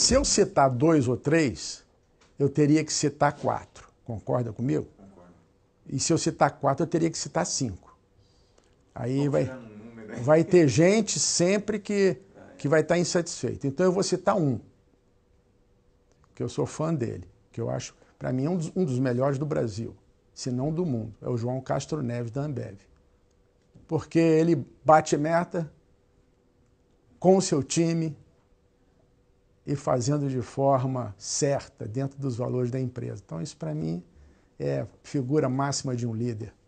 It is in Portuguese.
Se eu citar dois ou três, eu teria que citar quatro. Concorda comigo? Concordo. E se eu citar quatro, eu teria que citar cinco. Aí vai, um vai ter gente sempre que, que vai estar insatisfeita. Então eu vou citar um, que eu sou fã dele, que eu acho, para mim, é um dos, um dos melhores do Brasil, se não do mundo. É o João Castro Neves da Ambev. Porque ele bate meta com o seu time, e fazendo de forma certa, dentro dos valores da empresa. Então, isso para mim é figura máxima de um líder.